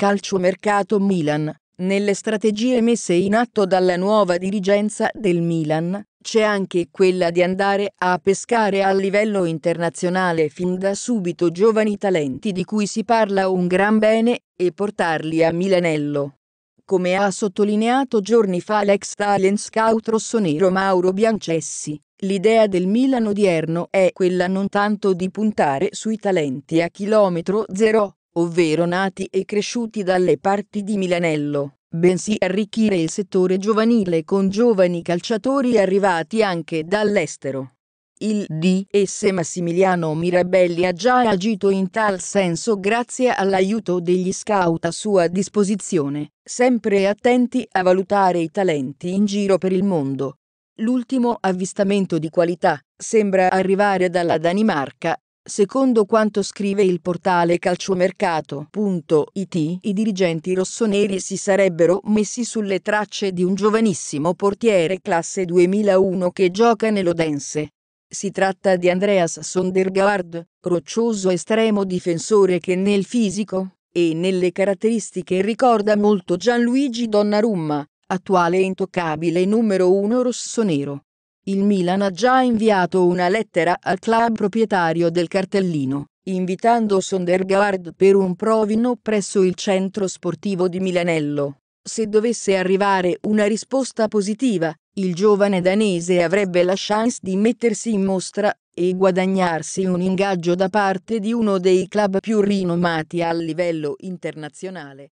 Calciomercato Milan. Nelle strategie messe in atto dalla nuova dirigenza del Milan, c'è anche quella di andare a pescare a livello internazionale fin da subito giovani talenti di cui si parla un gran bene e portarli a Milanello. Come ha sottolineato giorni fa l'ex talent scout rossonero Mauro Biancessi, l'idea del Milan odierno è quella non tanto di puntare sui talenti a chilometro zero, ovvero nati e cresciuti dalle parti di Milanello, bensì arricchire il settore giovanile con giovani calciatori arrivati anche dall'estero. Il DS Massimiliano Mirabelli ha già agito in tal senso grazie all'aiuto degli scout a sua disposizione, sempre attenti a valutare i talenti in giro per il mondo. L'ultimo avvistamento di qualità sembra arrivare dalla Danimarca, Secondo quanto scrive il portale calciomercato.it, i dirigenti rossoneri si sarebbero messi sulle tracce di un giovanissimo portiere classe 2001 che gioca nell'Odense. Si tratta di Andreas Sondergaard, roccioso estremo difensore che nel fisico e nelle caratteristiche ricorda molto Gianluigi Donnarumma, attuale intoccabile numero uno rossonero. Il Milan ha già inviato una lettera al club proprietario del cartellino, invitando Sondergaard per un provino presso il centro sportivo di Milanello. Se dovesse arrivare una risposta positiva, il giovane danese avrebbe la chance di mettersi in mostra e guadagnarsi un ingaggio da parte di uno dei club più rinomati a livello internazionale.